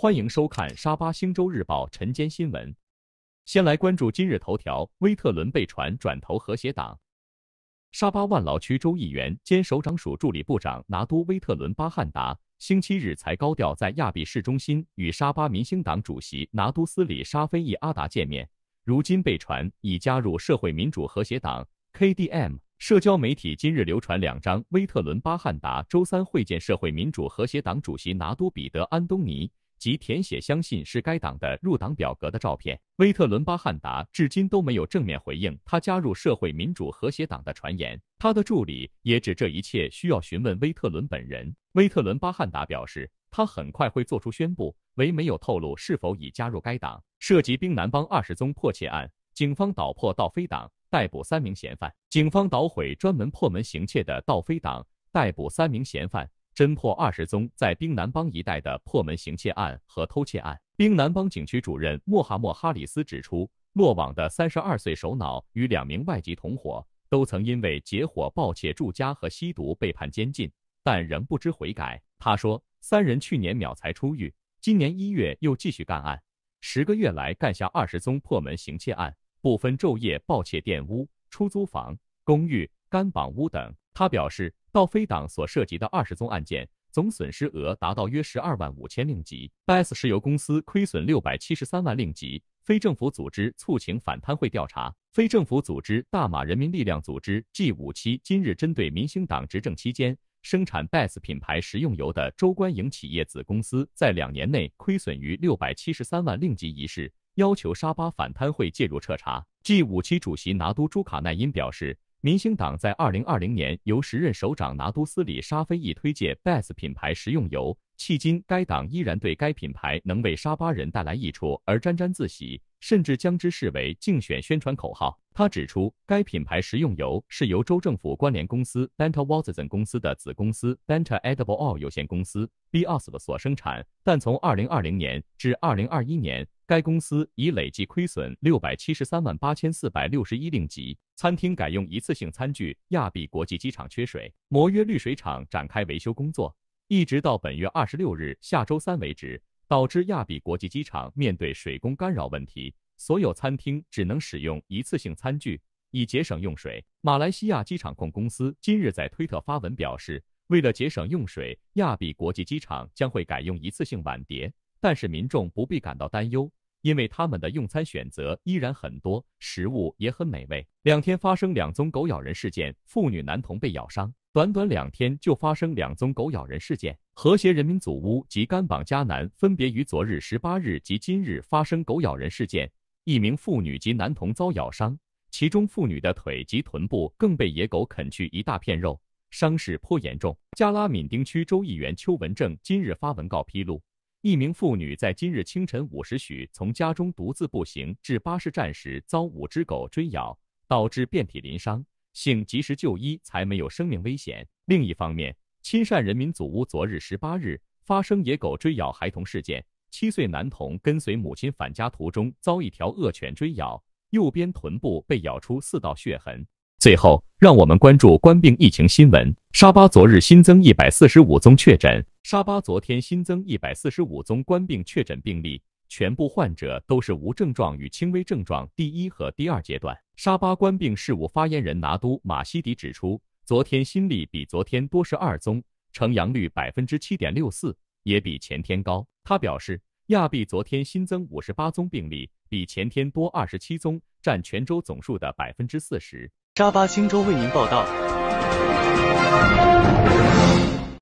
欢迎收看沙巴星洲日报晨间新闻。先来关注今日头条：威特伦被传转投和谐党。沙巴万劳区州议员兼首长署助理部长拿督威特伦巴汉达，星期日才高调在亚庇市中心与沙巴民兴党主席拿督斯里沙非易阿达见面，如今被传已加入社会民主和谐党 （KDM）。社交媒体今日流传两张威特伦巴汉达周三会见社会民主和谐党主席拿督彼得安东尼。及填写相信是该党的入党表格的照片。威特伦巴汉达至今都没有正面回应他加入社会民主和谐党的传言。他的助理也指这一切需要询问威特伦本人。威特伦巴汉达表示，他很快会做出宣布。唯没有透露是否已加入该党。涉及冰南邦二十宗破窃案，警方捣破盗匪党，逮捕三名嫌犯。警方捣毁专门破门行窃的盗匪党，逮捕三名嫌犯。侦破二十宗在冰南邦一带的破门行窃案和偷窃案。冰南邦警区主任莫哈默哈里斯指出，落网的三十二岁首脑与两名外籍同伙都曾因为结伙盗窃住家和吸毒被判监禁，但仍不知悔改。他说，三人去年秒才出狱，今年一月又继续干案。十个月来干下二十宗破门行窃案，不分昼夜盗窃电屋、出租房、公寓、干绑屋等。他表示，到非党所涉及的二十宗案件，总损失额达到约十二万五千令吉。Bas 石油公司亏损六百七十三万令吉。非政府组织促请反贪会调查。非政府组织大马人民力量组织 G 五七今日针对民兴党执政期间生产 Bas 品牌食用油的州官营企业子公司在两年内亏损逾六百七十三万令吉一事，要求沙巴反贪会介入彻查。G 五七主席拿督朱卡奈因表示。民兴党在2020年由时任首长拿督斯里沙菲益推介 Bass 品牌食用油，迄今该党依然对该品牌能为沙巴人带来益处而沾沾自喜，甚至将之视为竞选宣传口号。他指出，该品牌食用油是由州政府关联公司 b e n t a Watson 公司的子公司 b e n t a Edible Oil 有限公司 BOS 所生产，但从2020年至2021年。该公司已累计亏损六百七十三万八千四百六十一令吉。餐厅改用一次性餐具。亚庇国际机场缺水，摩约滤水厂展开维修工作，一直到本月二十六日（下周三）为止，导致亚庇国际机场面对水工干扰问题，所有餐厅只能使用一次性餐具，以节省用水。马来西亚机场控公司今日在推特发文表示，为了节省用水，亚庇国际机场将会改用一次性碗碟，但是民众不必感到担忧。因为他们的用餐选择依然很多，食物也很美味。两天发生两宗狗咬人事件，妇女、男童被咬伤。短短两天就发生两宗狗咬人事件，和谐人民组屋及甘榜迦南分别于昨日、十八日及今日发生狗咬人事件，一名妇女及男童遭咬伤，其中妇女的腿及臀部更被野狗啃去一大片肉，伤势颇严重。加拉敏丁区州议员邱文正今日发文告披露。一名妇女在今日清晨五时许从家中独自步行至巴士站时，遭五只狗追咬，导致遍体鳞伤，幸及时就医才没有生命危险。另一方面，亲善人民祖屋昨日十八日发生野狗追咬孩童事件，七岁男童跟随母亲返家途中遭一条恶犬追咬，右边臀部被咬出四道血痕。最后，让我们关注官病疫情新闻。沙巴昨日新增一百四十五宗确诊。沙巴昨天新增一百四十五宗官病确诊病例，全部患者都是无症状与轻微症状第一和第二阶段。沙巴官病事务发言人拿都马西迪指出，昨天新例比昨天多十二宗，呈阳率百分之七点六四，也比前天高。他表示，亚庇昨天新增五十八宗病例，比前天多二十七宗，占全州总数的百分之四十。沙巴星州为您报道。